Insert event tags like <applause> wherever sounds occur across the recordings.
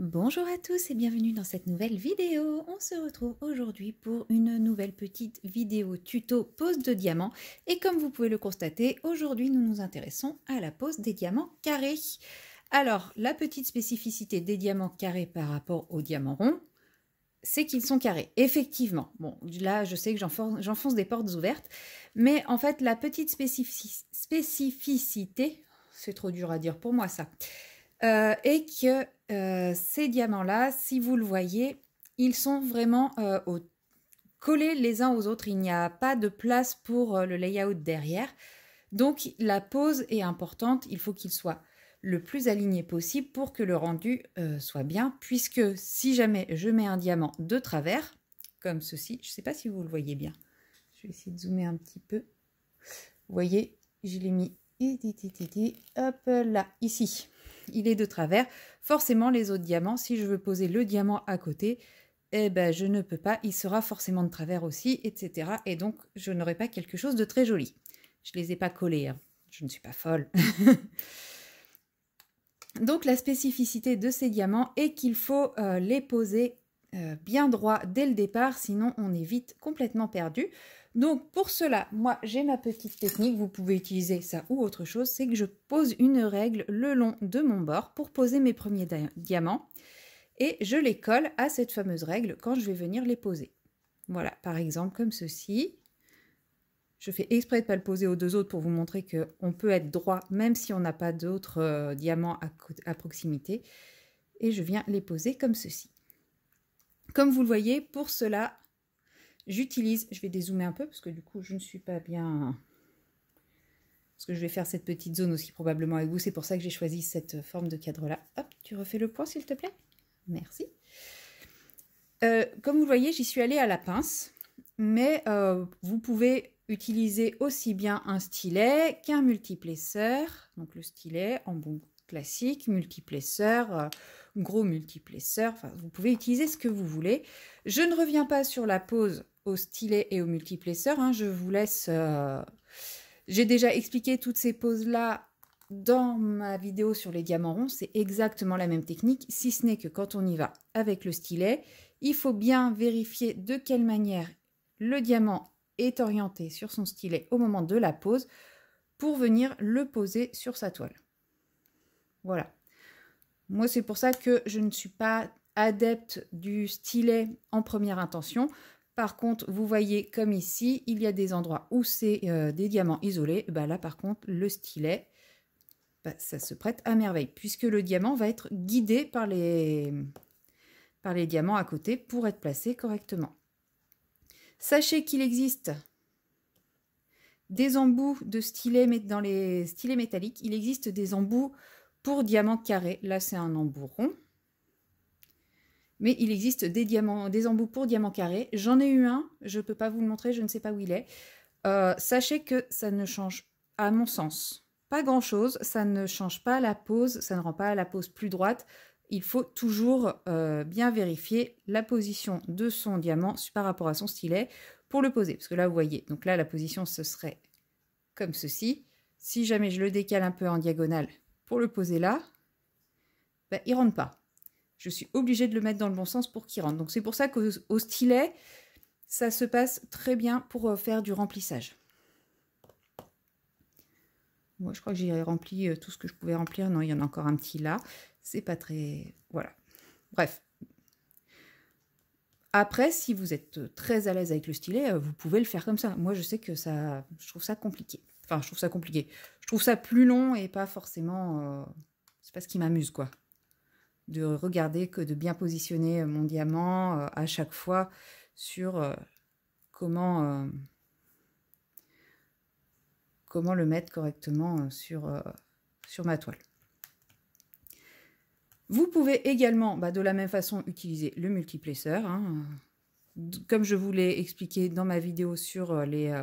Bonjour à tous et bienvenue dans cette nouvelle vidéo. On se retrouve aujourd'hui pour une nouvelle petite vidéo tuto pose de diamants. Et comme vous pouvez le constater, aujourd'hui nous nous intéressons à la pose des diamants carrés. Alors, la petite spécificité des diamants carrés par rapport aux diamants ronds, c'est qu'ils sont carrés, effectivement. Bon, là, je sais que j'enfonce des portes ouvertes, mais en fait, la petite spécificité, c'est trop dur à dire pour moi ça, euh, et que euh, ces diamants-là, si vous le voyez, ils sont vraiment euh, collés les uns aux autres. Il n'y a pas de place pour le layout derrière. Donc la pose est importante, il faut qu'il soit le plus aligné possible pour que le rendu soit bien, puisque si jamais je mets un diamant de travers, comme ceci, je ne sais pas si vous le voyez bien, je vais essayer de zoomer un petit peu, vous voyez, je l'ai mis hop là, ici il est de travers. Forcément, les autres diamants, si je veux poser le diamant à côté, eh ben, je ne peux pas, il sera forcément de travers aussi, etc. Et donc, je n'aurai pas quelque chose de très joli. Je les ai pas collés, hein. je ne suis pas folle. <laughs> donc, la spécificité de ces diamants est qu'il faut euh, les poser euh, bien droit dès le départ, sinon on est vite complètement perdu. Donc pour cela, moi j'ai ma petite technique, vous pouvez utiliser ça ou autre chose, c'est que je pose une règle le long de mon bord pour poser mes premiers diamants et je les colle à cette fameuse règle quand je vais venir les poser. Voilà, par exemple comme ceci. Je fais exprès de ne pas le poser aux deux autres pour vous montrer qu'on peut être droit même si on n'a pas d'autres euh, diamants à proximité. Et je viens les poser comme ceci. Comme vous le voyez, pour cela, J'utilise, je vais dézoomer un peu parce que du coup, je ne suis pas bien... Parce que je vais faire cette petite zone aussi probablement avec vous. C'est pour ça que j'ai choisi cette forme de cadre-là. Hop, tu refais le point s'il te plaît Merci. Euh, comme vous voyez, j'y suis allée à la pince. Mais euh, vous pouvez utiliser aussi bien un stylet qu'un multiplesseur. Donc le stylet en bon classique, multiplesseur, euh, gros multiplesseur. Enfin, vous pouvez utiliser ce que vous voulez. Je ne reviens pas sur la pose au stylet et au multiplaceur, hein, Je vous laisse... Euh, j'ai déjà expliqué toutes ces poses-là dans ma vidéo sur les diamants ronds. C'est exactement la même technique, si ce n'est que quand on y va avec le stylet, il faut bien vérifier de quelle manière le diamant est orienté sur son stylet au moment de la pose pour venir le poser sur sa toile. Voilà. Moi, c'est pour ça que je ne suis pas adepte du stylet en première intention. Par contre, vous voyez comme ici, il y a des endroits où c'est euh, des diamants isolés. Bah là, par contre, le stylet, bah, ça se prête à merveille, puisque le diamant va être guidé par les, par les diamants à côté pour être placé correctement. Sachez qu'il existe des embouts de stylet, mais dans les stylets métalliques, il existe des embouts pour diamants carrés. Là, c'est un embout rond. Mais il existe des diamants, des embouts pour diamants carrés. J'en ai eu un, je ne peux pas vous le montrer, je ne sais pas où il est. Euh, sachez que ça ne change, à mon sens, pas grand-chose. Ça ne change pas la pose, ça ne rend pas la pose plus droite. Il faut toujours euh, bien vérifier la position de son diamant par rapport à son stylet pour le poser. Parce que là, vous voyez, donc là, la position, ce serait comme ceci. Si jamais je le décale un peu en diagonale pour le poser là, ben, il ne rentre pas je suis obligée de le mettre dans le bon sens pour qu'il rentre. Donc c'est pour ça qu'au stylet, ça se passe très bien pour euh, faire du remplissage. Moi, je crois que j'ai rempli euh, tout ce que je pouvais remplir. Non, il y en a encore un petit là. C'est pas très... Voilà. Bref. Après, si vous êtes euh, très à l'aise avec le stylet, vous pouvez le faire comme ça. Moi, je sais que ça... Je trouve ça compliqué. Enfin, je trouve ça compliqué. Je trouve ça plus long et pas forcément... C'est pas ce qui m'amuse, quoi de regarder que de bien positionner euh, mon diamant euh, à chaque fois sur euh, comment, comment le mettre correctement sur, sur ma toile. Vous pouvez également, bah, de la même façon, utiliser le multiplacer. Hein, comme je vous l'ai expliqué dans ma vidéo sur les,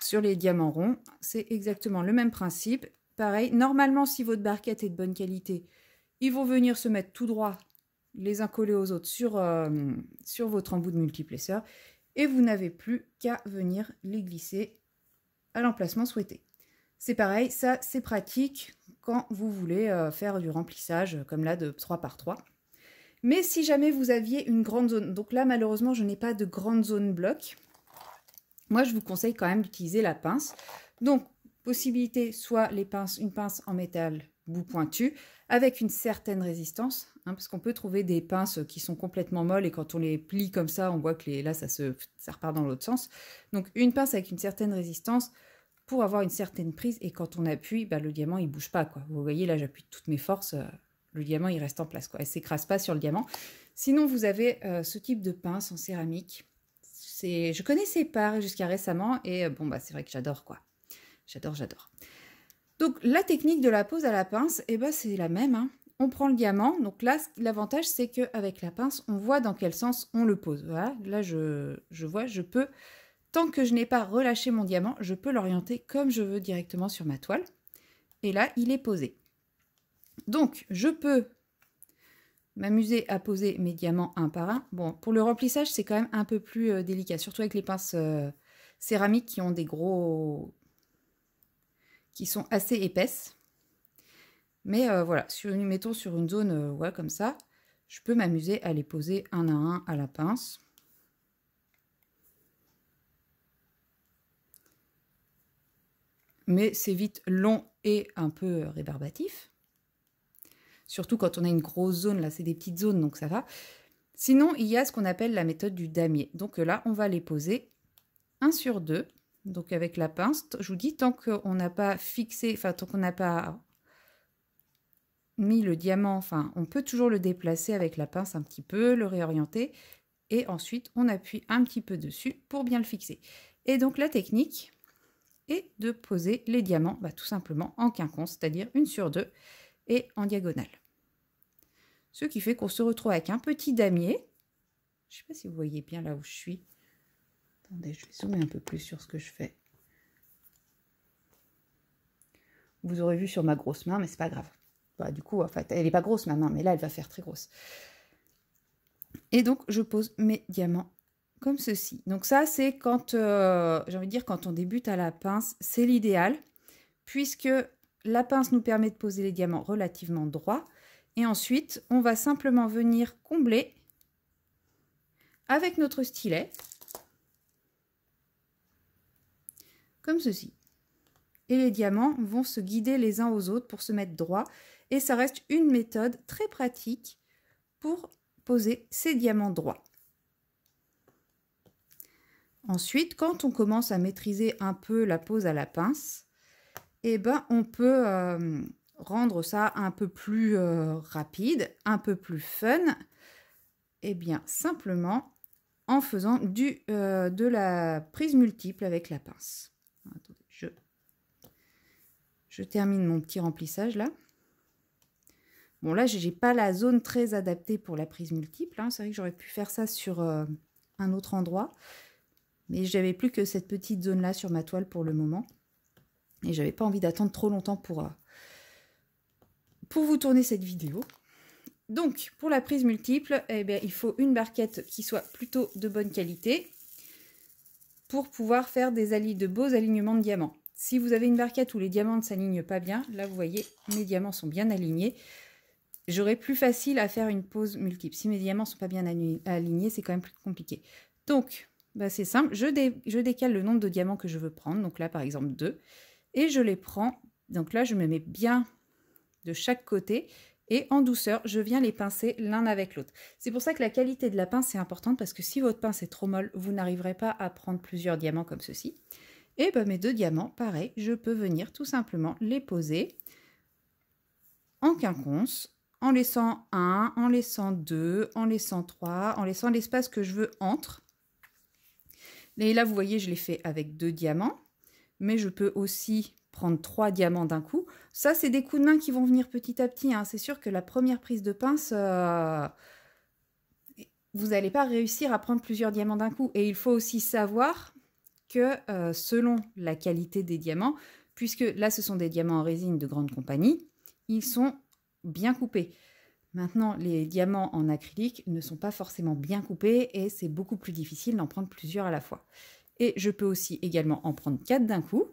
sur les diamants ronds, c'est exactement le même principe. Pareil, normalement, si votre barquette est de bonne qualité, ils vont venir se mettre tout droit, les uns collés aux autres, sur, euh, sur votre embout de multiplesseur. Et vous n'avez plus qu'à venir les glisser à l'emplacement souhaité. C'est pareil, ça c'est pratique quand vous voulez euh, faire du remplissage comme là de 3 par 3. Mais si jamais vous aviez une grande zone, donc là malheureusement je n'ai pas de grande zone bloc, moi je vous conseille quand même d'utiliser la pince. Donc Possibilité soit les pinces, une pince en métal bout pointu, avec une certaine résistance, hein, parce qu'on peut trouver des pinces qui sont complètement molles et quand on les plie comme ça, on voit que les, là, ça, se, repart dans l'autre sens. Donc une pince avec une certaine résistance pour avoir une certaine prise et quand on appuie, bah, le diamant il bouge pas. Quoi. Vous voyez là, j'appuie de toutes mes forces, euh, le diamant il reste en place, quoi. elle s'écrase pas sur le diamant. Sinon, vous avez euh, ce type de pince en céramique. Je connaissais pas jusqu'à récemment et euh, bon, bah, c'est vrai que j'adore quoi. J'adore, j'adore. Donc la technique de la pose à la pince, eh ben, c'est la même. Hein. On prend le diamant. Donc là, l'avantage, c'est qu'avec la pince, on voit dans quel sens on le pose. Voilà, là, je, je vois, je peux, tant que je n'ai pas relâché mon diamant, je peux l'orienter comme je veux directement sur ma toile. Et là, il est posé. Donc, je peux m'amuser à poser mes diamants un par un. Bon, pour le remplissage, c'est quand même un peu plus euh, délicat, surtout avec les pinces euh, céramiques qui ont des gros, qui sont assez épaisses. Mais euh, voilà, sur une, mettons sur une zone euh, ouais, comme ça, je peux m'amuser à les poser un à un à la pince. Mais c'est vite long et un peu euh, rébarbatif. Surtout quand on a une grosse zone, là c'est des petites zones donc ça va. Sinon, il y a ce qu'on appelle la méthode du damier. Donc là, on va les poser un sur deux donc avec la pince, je vous dis, tant qu'on n'a pas fixé, enfin tant qu'on n'a pas mis le diamant, enfin on peut toujours le déplacer avec la pince un petit peu, le réorienter, et ensuite on appuie un petit peu dessus pour bien le fixer. Et donc la technique est de poser les diamants bah, tout simplement en quinconce, c'est-à-dire une sur deux, et en diagonale. Ce qui fait qu'on se retrouve avec un petit damier, je ne sais pas si vous voyez bien là où je suis, Attendez, je vais zoomer un peu plus sur ce que je fais. Vous aurez vu sur ma grosse main, mais c'est pas grave. Bah, du coup, en fait, elle n'est pas grosse ma main, mais là, elle va faire très grosse. Et donc, je pose mes diamants comme ceci. Donc ça, c'est quand, euh, j'ai envie de dire, quand on débute à la pince, c'est l'idéal, puisque la pince nous permet de poser les diamants relativement droits. Et ensuite, on va simplement venir combler avec notre stylet comme ceci. Et les diamants vont se guider les uns aux autres pour se mettre droit. Et ça reste une méthode très pratique pour poser ces diamants droits. Ensuite, quand on commence à maîtriser un peu la pose à la pince, eh ben, on peut euh, rendre ça un peu plus euh, rapide, un peu plus fun. et eh bien, simplement en faisant du, euh, de la prise multiple avec la pince je, termine mon petit remplissage là. Bon, là, j'ai pas la zone très adaptée pour la prise multiple. Hein. C'est vrai que j'aurais pu faire ça sur euh, un autre endroit. Mais j'avais plus que cette petite zone-là sur ma toile pour le moment. Et j'avais pas envie d'attendre trop longtemps pour, euh, pour vous tourner cette vidéo. Donc, pour la prise multiple, eh bien, il faut une barquette qui soit plutôt de bonne qualité pour pouvoir faire des de beaux alignements de diamants. Si vous avez une barquette où les diamants ne s'alignent pas bien, là vous voyez, mes diamants sont bien alignés. J'aurais plus facile à faire une pose multiple. Si mes diamants ne sont pas bien alignés, c'est quand même plus compliqué. Donc, bah, c'est simple, je, je, décale le nombre de diamants que je veux prendre, donc là par exemple 2, et je les prends, donc là je me mets bien de chaque côté, et en douceur, je viens les pincer l'un avec l'autre. C'est pour ça que la qualité de la pince est importante parce que si votre pince est trop molle, vous n'arriverez pas à prendre plusieurs diamants comme ceci. Et ben mes deux diamants, pareil, je peux venir tout simplement les poser en quinconce, en laissant un, en laissant deux, en laissant trois, en laissant l'espace que je veux entre. Et là, vous voyez, je l'ai fait avec deux diamants, mais je peux aussi prendre trois diamants d'un coup. Ça, c'est des coups de main qui vont venir petit à petit. Hein. C'est sûr que la première prise de pince, euh, vous n'allez pas réussir à prendre plusieurs diamants d'un coup. Et il faut aussi savoir que euh, selon la qualité des diamants, puisque là, ce sont des diamants en résine de grande compagnie, ils sont bien coupés. Maintenant, les diamants en acrylique ne sont pas forcément bien coupés et c'est beaucoup plus difficile d'en prendre plusieurs à la fois. Et je peux aussi également en prendre quatre d'un coup,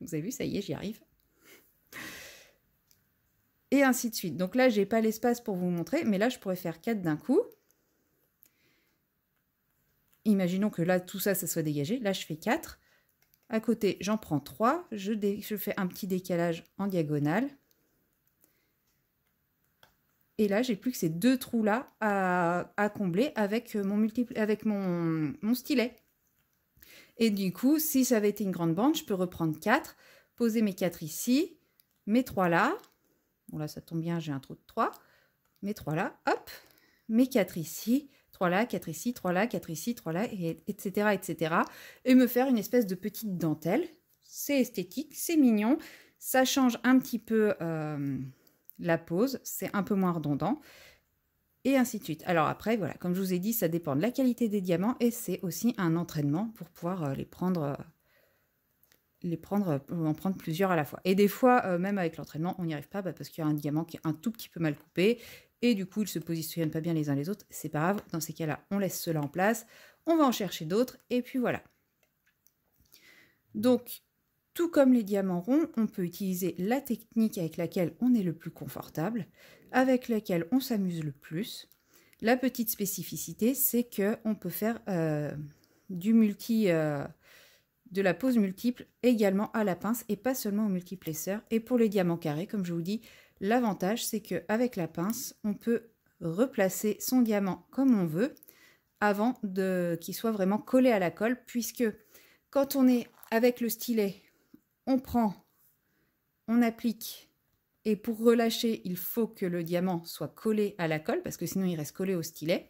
vous avez vu, ça y est, j'y arrive. Et ainsi de suite. Donc là, je n'ai pas l'espace pour vous montrer, mais là, je pourrais faire 4 d'un coup. Imaginons que là, tout ça, ça soit dégagé. Là, je fais 4. À côté, j'en prends 3. Je, fais un petit décalage en diagonale. Et là, j'ai plus que ces deux trous-là à, combler avec mon stylet. Et du coup, si ça avait été une grande bande, je peux reprendre 4, poser mes 4 ici, mes 3 là. Bon là, ça tombe bien, j'ai un trou de 3. Mes 3 là, hop, mes 4 ici, 3 là, 4 ici, 3 là, 4 ici, 3 là, etc., etc. Et me faire une espèce de petite dentelle. C'est esthétique, c'est mignon, ça change un petit peu euh, la pose, c'est un peu moins redondant et ainsi de suite. Alors après, voilà, comme je vous ai dit, ça dépend de la qualité des diamants et c'est aussi un entraînement pour pouvoir euh, les prendre, euh, les prendre, euh, en prendre plusieurs à la fois. Et des fois, même avec l'entraînement, on n'y arrive pas bah, parce qu'il y a un diamant qui est un tout petit peu mal coupé et du coup, ils se positionnent pas bien les uns les autres. C'est pas grave, dans ces cas-là, on laisse cela en place, on va en chercher d'autres et puis voilà. Donc, tout comme les diamants ronds, on peut utiliser la technique avec laquelle on est le plus confortable avec laquelle on s'amuse le plus. La petite spécificité, c'est que on peut faire euh, du multi, euh, de la pose multiple également à la pince et pas seulement au multiplaceur. Et pour les diamants carrés, comme je vous dis, l'avantage c'est que avec la pince, on peut replacer son diamant comme on veut avant de qu'il soit vraiment collé à la colle, puisque quand on est avec le stylet, on prend, on applique et pour relâcher, il faut que le diamant soit collé à la colle, parce que sinon il reste collé au stylet.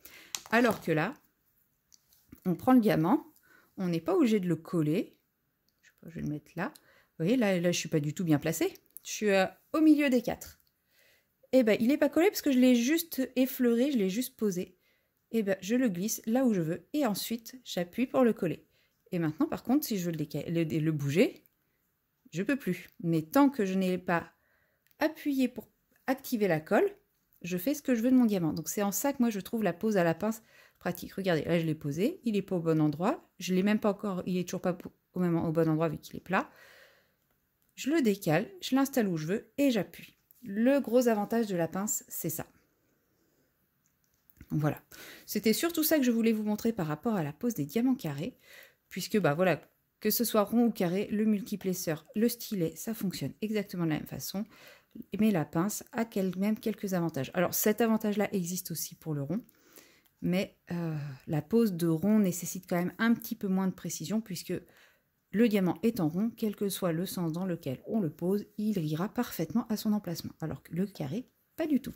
Alors que là, on prend le diamant, on n'est pas obligé de le coller. Je, je vais le mettre là. Vous voyez, là, là je ne suis pas du tout bien placée. Je suis euh, au milieu des quatre. Et eh ben, il n'est pas collé parce que je l'ai juste effleuré, je l'ai juste posé. Et eh ben, je le glisse là où je veux. Et ensuite, j'appuie pour le coller. Et maintenant, par contre, si je veux le, le bouger, je peux plus. Mais tant que je n'ai pas appuyer pour activer la colle, je fais ce que je veux de mon diamant. Donc c'est en ça que moi je trouve la pose à la pince pratique. Regardez, là je l'ai posé, il n'est pas au bon endroit, je l'ai même pas encore, il est toujours pas au bon endroit vu qu'il est plat. Je le décale, je l'installe où je veux et j'appuie. Le gros avantage de la pince, c'est ça. Voilà. C'était surtout ça que je voulais vous montrer par rapport à la pose des diamants carrés, puisque bah voilà, que ce soit rond ou carré, le multiplaceur, le stylet, ça fonctionne exactement de la même façon mais la pince a quand même quelques avantages. Alors cet avantage-là existe aussi pour le rond, mais euh, la pose de rond nécessite quand même un petit peu moins de précision puisque le diamant étant rond, quel que soit le sens dans lequel on le pose, il ira parfaitement à son emplacement, alors que le carré, pas du tout.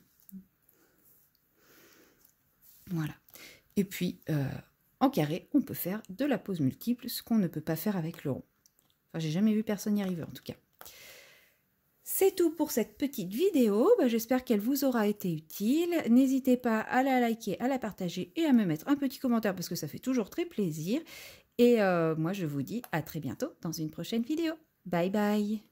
Voilà. Et puis, euh, en carré, on peut faire de la pose multiple, ce qu'on ne peut pas faire avec le rond. Enfin, j'ai jamais vu personne y arriver en tout cas. C'est tout pour cette petite vidéo, bah, j'espère qu'elle vous aura été utile. N'hésitez pas à la liker, à la partager et à me mettre un petit commentaire parce que ça fait toujours très plaisir. Et euh, moi je vous dis à très bientôt dans une prochaine vidéo. Bye bye